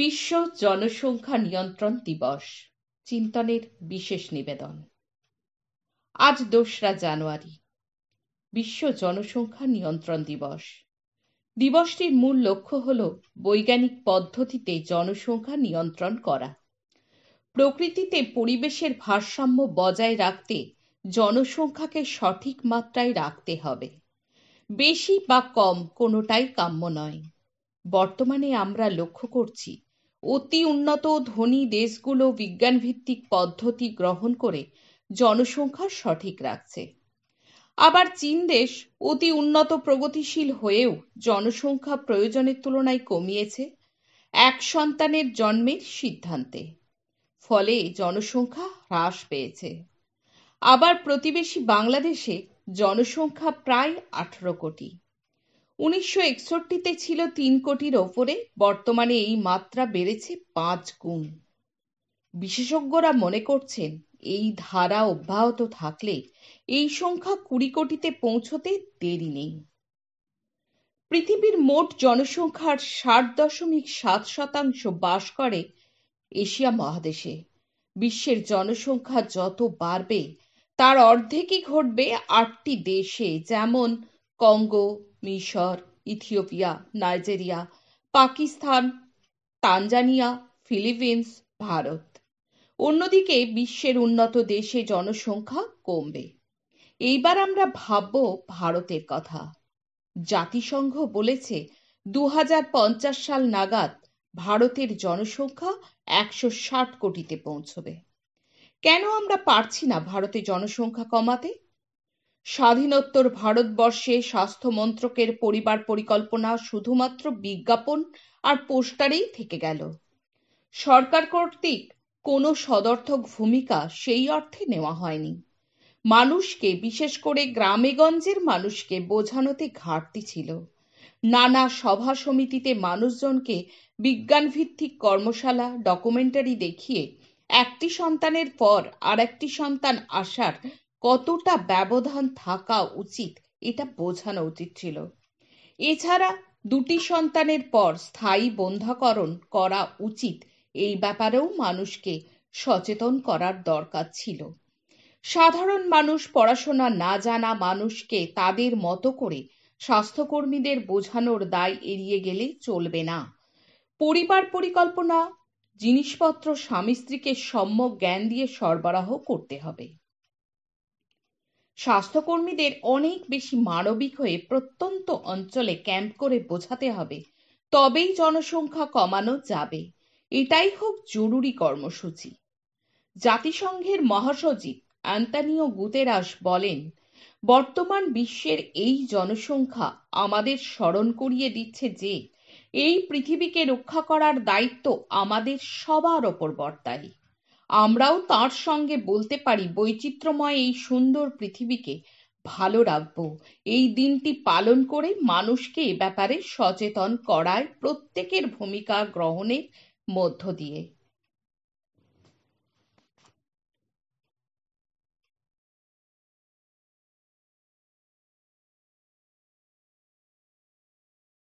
বিশ্ব জনসংখ্যা নিয়ন্ত্রণ দিবস চিন্তনের বিশেষ নিবেদন আজ দোসরা জানুয়ারি বিশ্ব জনসংখ্যা নিয়ন্ত্রণ দিবস দিবসটির মূল লক্ষ্য হল বৈজ্ঞানিক পদ্ধতিতে জনসংখ্যা নিয়ন্ত্রণ করা প্রকৃতিতে পরিবেশের ভারসাম্য বজায় রাখতে জনসংখ্যাকে সঠিক মাত্রায় রাখতে হবে বেশি বা কম কোনোটাই কাম্য নয় বর্তমানে আমরা লক্ষ্য করছি অতি উন্নত ধনী দেশগুলো বিজ্ঞানভিত্তিক পদ্ধতি গ্রহণ করে জনসংখ্যা সঠিক রাখছে আবার চীন দেশ অতি উন্নত প্রগতিশীল হয়েও জনসংখ্যা প্রয়োজনের তুলনায় কমিয়েছে এক সন্তানের জন্মের সিদ্ধান্তে ফলে জনসংখ্যা হ্রাস পেয়েছে আবার প্রতিবেশী বাংলাদেশে জনসংখ্যা প্রায় আঠারো কোটি উনিশশো একষট্টিতে ছিল তিন কোটির ওপরে বর্তমানে এই মাত্রা বেড়েছে পাঁচ গুণ বিশেষজ্ঞরা মনে করছেন এই ধারা অব্যাহত থাকলে এই সংখ্যা কুড়ি কোটিতে পৌঁছতে দেরি নেই পৃথিবীর মোট জনসংখ্যার ষাট দশমিক সাত শতাংশ বাস করে এশিয়া মহাদেশে বিশ্বের জনসংখ্যা যত বাড়বে তার অর্ধেকই ঘটবে আটটি দেশে যেমন কঙ্গো মিশর Ethiopia Nigeria Pakistan Tanzania Philippines Bharat অন্যদিকে বিশ্বের উন্নত দেশে জনসংখ্যা কমবে এইবার আমরা ভাবব ভারতের কথা জাতিসংঘ বলেছে দু সাল নাগাদ ভারতের জনসংখ্যা একশো ষাট কোটিতে পৌঁছবে কেন আমরা পারছি না ভারতের জনসংখ্যা কমাতে স্বাধীনোত্তর ভারতবর্ষে স্বাস্থ্য মন্ত্রকের পরিবার পরিকল্পনা শুধুমাত্র বিজ্ঞাপন আর পোস্টারেই থেকে গেল সরকার কর্তৃক কোনো সদর্থক ভূমিকা সেই অর্থে নেওয়া হয়নি মানুষকে বিশেষ করে গ্রামেগঞ্জের মানুষকে বোঝানোতে ঘাটতি ছিল নানা সভা সমিতিতে মানুষজনকে বিজ্ঞান ভিত্তিক কর্মশালা ডকুমেন্টারি দেখিয়ে একটি সন্তানের পর আর একটি সন্তান আসার কতটা ব্যবধান থাকা উচিত এটা বোঝানো উচিত ছিল এছাড়া দুটি সন্তানের পর স্থায়ী বন্ধাকরণ করা উচিত এই ব্যাপারেও মানুষকে সচেতন করার দরকার ছিল সাধারণ মানুষ পড়াশোনা না জানা মানুষকে তাদের মতো করে স্বাস্থ্যকর্মীদের বোঝানোর দায় এড়িয়ে গেলে চলবে না পরিবার পরিকল্পনা জিনিসপত্র স্বামী স্ত্রীকে সম্যক জ্ঞান দিয়ে সরবরাহ করতে হবে স্বাস্থ্যকর্মীদের অনেক বেশি মানবিক হয়ে প্রত্যন্ত অঞ্চলে ক্যাম্প করে বোঝাতে হবে তবেই জনসংখ্যা কমানো যাবে এটাই হোক জরুরি কর্মসূচি জাতিসংঘের মহাসচিব অ্যান্তানিও গুতেরাস বলেন বর্তমান বিশ্বের এই জনসংখ্যা আমাদের স্মরণ করিয়ে দিচ্ছে যে এই পৃথিবীকে রক্ষা করার দায়িত্ব আমাদের সবার ওপর বর্তায় আমরাও তার সঙ্গে বলতে পারি বৈচিত্র্যময় এই সুন্দর পৃথিবীকে ভালো রাখব এই দিনটি পালন করে মানুষকে এ ব্যাপারে সচেতন করায় প্রত্যেকের ভূমিকা গ্রহণের মধ্য দিয়ে